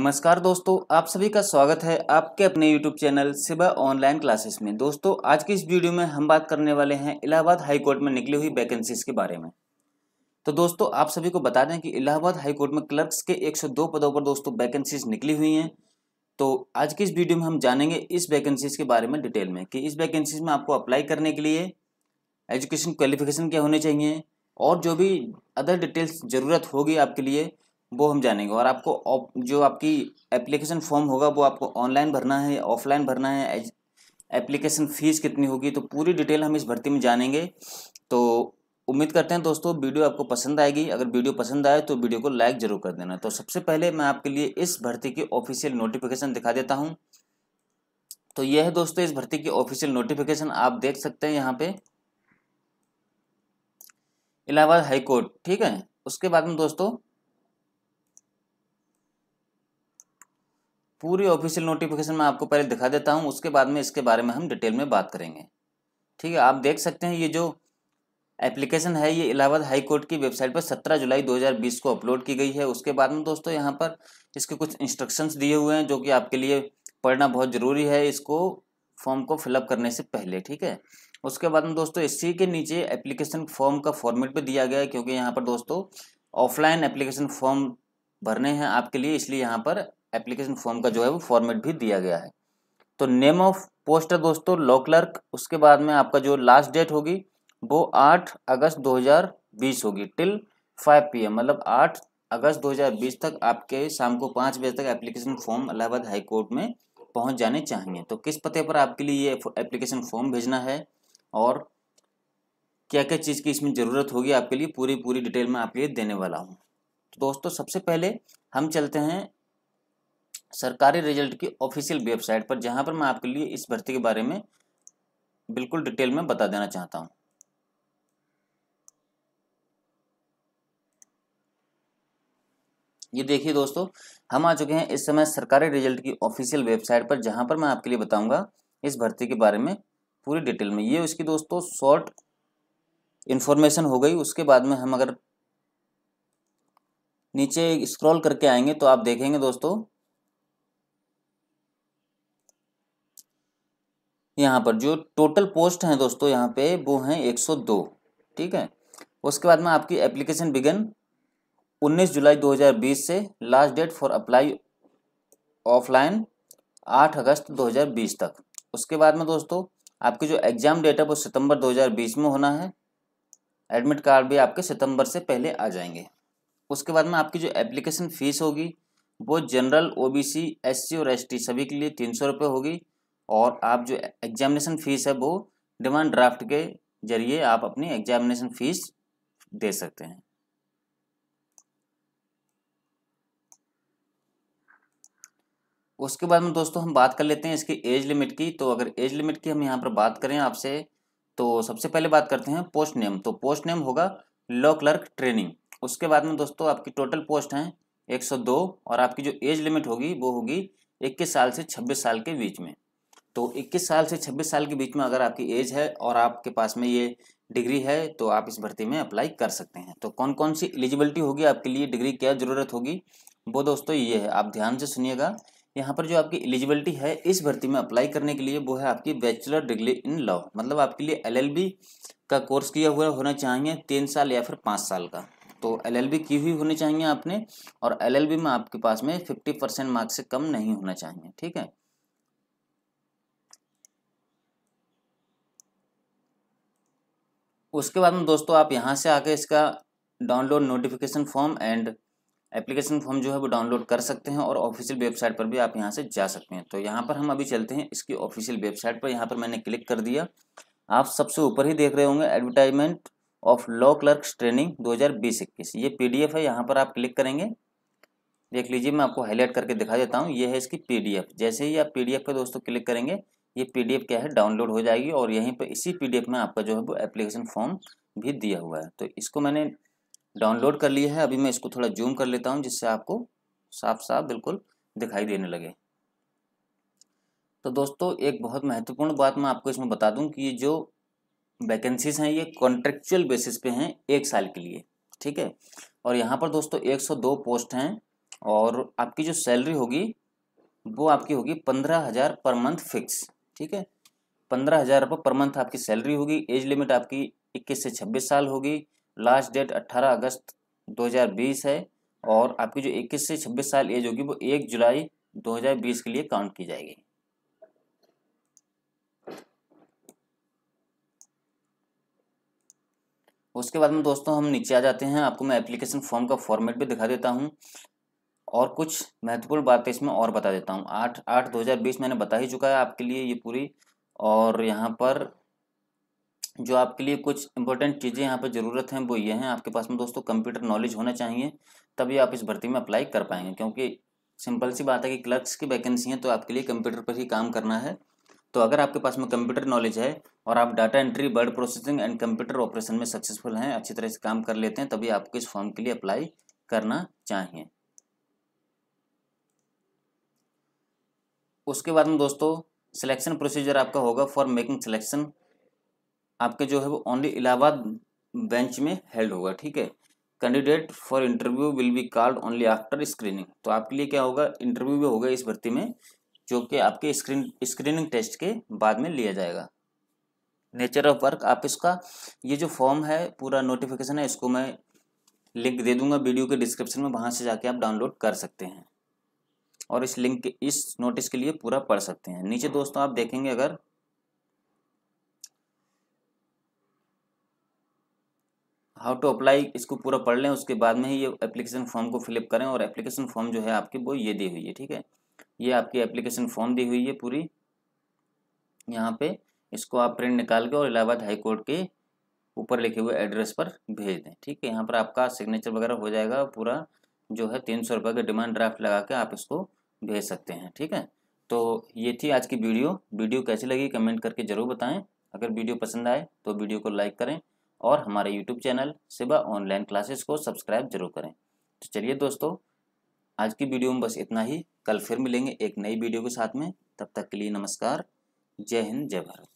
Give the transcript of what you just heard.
नमस्कार दोस्तों आप सभी का स्वागत है आपके अपने YouTube channel Siba online classes में दोस्तों आज की इस वीडियो में हम बात करने वाले हैं इलाहाबाद हाई कोर्ट में निकली हुई वैकेंसीज के बारे में तो दोस्तों आप सभी को बता दें कि इलाहाबाद हाई कोर्ट में क्लर्क्स के 102 पदों पर दोस्तों वैकेंसीज निकली हुई हैं तो आज की इस वीडियो में हम जानेंगे इस वैकेंसीज के बारे में डिटेल में कि इस वैकेंसीज में आपको अप्लाई करने के लिए एजुकेशन क्वालिफिकेशन क्या होने चाहिए और जो भी अदर डिटेल्स ज़रूरत होगी आपके लिए वो हम जानेंगे और आपको जो आपकी एप्लीकेशन फॉर्म होगा वो आपको ऑनलाइन भरना है ऑफलाइन भरना है एप्लीकेशन फ़ीस कितनी होगी तो पूरी डिटेल हम इस भर्ती में जानेंगे तो उम्मीद करते हैं दोस्तों वीडियो आपको पसंद आएगी अगर वीडियो पसंद आए तो वीडियो को लाइक ज़रूर कर देना तो सबसे पहले मैं आपके लिए इस भर्ती की ऑफिशियल नोटिफिकेशन दिखा देता हूँ तो यह है दोस्तों इस भर्ती की ऑफिशियल नोटिफिकेशन आप देख सकते हैं यहाँ पे इलाहाबाद हाईकोर्ट ठीक है उसके बाद में दोस्तों पूरी ऑफिशियल नोटिफिकेशन मैं आपको पहले दिखा देता हूँ उसके बाद में इसके बारे में हम डिटेल में बात करेंगे ठीक है आप देख सकते हैं ये जो एप्लीकेशन है ये इलाहाबाद हाई कोर्ट की वेबसाइट पर 17 जुलाई 2020 को अपलोड की गई है उसके बाद में दोस्तों यहाँ पर इसके कुछ इंस्ट्रक्शंस दिए हुए हैं जो कि आपके लिए पढ़ना बहुत ज़रूरी है इसको फॉर्म को फिलअप करने से पहले ठीक है उसके बाद में दोस्तों इसी के नीचे एप्लीकेशन फॉर्म का फॉर्मेट भी दिया गया है क्योंकि यहाँ पर दोस्तों ऑफलाइन एप्लीकेशन फॉर्म भरने हैं आपके लिए इसलिए यहाँ पर एप्लीकेशन फॉर्म का जो है वो फॉर्मेट भी दिया गया है तो नेम ऑफ पोस्ट है दोस्तों लॉ क्लर्क उसके बाद में आपका जो लास्ट डेट होगी वो आठ अगस्त 2020 होगी टिल 5 पीएम मतलब आठ अगस्त 2020 तक आपके शाम को पाँच बजे तक एप्लीकेशन फॉर्म इलाहाबाद हाईकोर्ट में पहुंच जाने चाहिए तो किस पते पर आपके लिए ये एप्लीकेशन फॉर्म भेजना है और क्या क्या चीज़ की इसमें ज़रूरत होगी आपके लिए पूरी पूरी डिटेल में आपके लिए देने वाला हूँ तो दोस्तों सबसे पहले हम चलते हैं सरकारी रिजल्ट की ऑफिशियल वेबसाइट पर जहां पर मैं आपके लिए इस भर्ती के बारे में बिल्कुल डिटेल में बता देना चाहता हूं ये देखिए दोस्तों हम आ चुके हैं इस समय सरकारी रिजल्ट की ऑफिशियल वेबसाइट पर जहां पर मैं आपके लिए बताऊंगा इस भर्ती के बारे में पूरी डिटेल में ये उसकी दोस्तों शॉर्ट इन्फॉर्मेशन हो गई उसके बाद में हम अगर नीचे स्क्रॉल करके आएंगे तो आप देखेंगे दोस्तों यहाँ पर जो टोटल पोस्ट हैं दोस्तों यहाँ पे वो हैं 102 ठीक है उसके बाद में आपकी एप्लीकेशन बिगन 19 जुलाई 2020 से last date for apply offline 8 अगस्त 2020 तक उसके बाद में दोस्तों आपकी जो एग्ज़ाम डेट है वो सितंबर 2020 में होना है एडमिट कार्ड भी आपके सितंबर से पहले आ जाएंगे उसके बाद में आपकी जो एप्लीकेशन फ़ीस होगी वो जनरल ओ बी और एस सभी के लिए तीन सौ रुपये होगी और आप जो एग्जामिनेशन फीस है वो डिमांड ड्राफ्ट के जरिए आप अपनी एग्जामिनेशन फीस दे सकते हैं उसके बाद में दोस्तों हम बात कर लेते हैं इसकी एज लिमिट की तो अगर एज लिमिट की हम यहाँ पर बात करें आपसे तो सबसे पहले बात करते हैं पोस्ट नेम तो पोस्ट नेम होगा लॉ क्लर्क ट्रेनिंग उसके बाद में दोस्तों आपकी टोटल पोस्ट हैं 102 और आपकी जो एज लिमिट होगी वो होगी इक्कीस साल से छब्बीस साल के बीच में तो 21 साल से 26 साल के बीच में अगर आपकी एज है और आपके पास में ये डिग्री है तो आप इस भर्ती में अप्लाई कर सकते हैं तो कौन कौन सी एलिजिबिलिटी होगी आपके लिए डिग्री क्या ज़रूरत होगी वो दोस्तों ये है आप ध्यान से सुनिएगा यहाँ पर जो आपकी एलिजिबिलिटी है इस भर्ती में अप्लाई करने के लिए वो है आपकी बैचलर डिग्री इन लॉ मतलब आपके लिए एलएलबी का कोर्स किया हुआ होना चाहिए तीन साल या फिर पाँच साल का तो एलएलबी की हुई होनी चाहिए आपने और एलएलबी में आपके पास में फिफ्टी परसेंट मार्क्स से कम नहीं होना चाहिए ठीक है उसके बाद में दोस्तों आप यहाँ से आके इसका download notification form and application form जो है वो डाउनलोड कर सकते हैं और ऑफिशियल वेबसाइट पर भी आप यहाँ से जा सकते हैं तो यहाँ पर हम अभी चलते हैं इसकी ऑफिशियल वेबसाइट पर यहाँ पर मैंने क्लिक कर दिया आप सबसे ऊपर ही देख रहे होंगे advertisement of law clerks training दो ये पी है यहाँ पर आप क्लिक करेंगे देख लीजिए मैं आपको हाईलाइट करके दिखा देता हूँ ये है इसकी पी जैसे ही आप पी डी दोस्तों क्लिक करेंगे ये पीडीएफ क्या है डाउनलोड हो जाएगी और यहीं पर इसी पीडीएफ में आपका जो है वो एप्लीकेशन फॉर्म भी दिया हुआ है तो इसको मैंने डाउनलोड कर लिया है अभी मैं इसको थोड़ा जूम कर लेता हूँ जिससे आपको साफ साफ बिल्कुल दिखाई देने लगे तो दोस्तों एक बहुत महत्वपूर्ण बात मैं आपको इसमें बता दूँ कि ये जो वैकेंसीज हैं ये कॉन्ट्रेक्चुअल बेसिस पे हैं एक साल के लिए ठीक है और यहाँ पर दोस्तों 102 पोस्ट हैं और आपकी जो सैलरी होगी वो आपकी होगी पंद्रह हज़ार पर मंथ फिक्स ठीक है पंद्रह हज़ार रुपये पर मंथ आपकी सैलरी होगी एज लिमिट आपकी इक्कीस से छब्बीस साल होगी लास्ट डेट अट्ठारह अगस्त 2020 है और आपकी जो इक्कीस से छब्बीस साल एज होगी वो एक जुलाई 2020 के लिए काउंट की जाएगी उसके बाद में दोस्तों हम नीचे आ जाते हैं आपको मैं एप्लीकेशन फॉर्म का फॉर्मेट भी दिखा देता हूं और कुछ महत्वपूर्ण बातें इसमें और बता देता हूँ आठ आठ दो हज़ार बीस मैंने बता ही चुका है आपके लिए ये पूरी और यहाँ पर जो आपके लिए कुछ इंपॉर्टेंट चीज़ें यहाँ पर ज़रूरत हैं वो ये हैं आपके पास में दोस्तों कंप्यूटर नॉलेज होना चाहिए तभी आप इस भर्ती में अप्लाई कर पाएंगे क्योंकि सिंपल सी बात है कि क्लर्क्स की वैकेंसी हैं तो आपके लिए कंप्यूटर पर ही काम करना है तो अगर आपके पास में कंप्यूटर नॉलेज है और आप data entry word processing and computer operation में सक्सेसफुल हैं अच्छी तरह से काम कर लेते हैं तभी आपको इस फॉर्म के लिए अप्लाई करना चाहिए उसके बाद में दोस्तों सिलेक्शन प्रोसीजर आपका होगा फॉर मेकिंग सिलेक्शन आपके जो है वो ओनली इलाहाबाद बेंच में हेल्ड होगा ठीक है candidate for interview will be called only after screening तो आपके लिए क्या होगा इंटरव्यू भी होगा इस भर्ती में जो कि आपके स्क्रीन स्क्रीनिंग टेस्ट के बाद में लिया जाएगा नेचर ऑफ वर्क आप इसका ये जो फॉर्म है पूरा नोटिफिकेशन है इसको मैं लिंक दे दूंगा वीडियो के डिस्क्रिप्शन में वहाँ से जाके आप डाउनलोड कर सकते हैं और इस लिंक के इस नोटिस के लिए पूरा पढ़ सकते हैं नीचे दोस्तों आप देखेंगे अगर हाउ टू अप्लाई इसको पूरा पढ़ लें उसके बाद में ही ये एप्लीकेशन फॉर्म को फिलअप करें और एप्लीकेशन फॉर्म जो है आपकी वो ये दी हुई है ठीक है ये आपकी एप्लीकेशन फॉर्म दी हुई है पूरी यहाँ पे इसको आप प्रिंट निकाल के और इलाहाबाद हाई कोर्ट के ऊपर लिखे हुए एड्रेस पर भेज दें ठीक है यहाँ पर आपका सिग्नेचर वगैरह हो जाएगा पूरा जो है तीन सौ रुपये का डिमांड ड्राफ्ट लगा के आप इसको भेज सकते हैं ठीक है तो ये थी आज की वीडियो वीडियो कैसी लगी कमेंट करके ज़रूर बताएं अगर वीडियो पसंद आए तो वीडियो को लाइक करें और हमारे YouTube channel Siba online classes को सब्सक्राइब जरूर करें तो चलिए दोस्तों आज की वीडियो में बस इतना ही कल फिर मिलेंगे एक नई वीडियो के साथ में तब तक के लिए नमस्कार जय हिंद जय भारत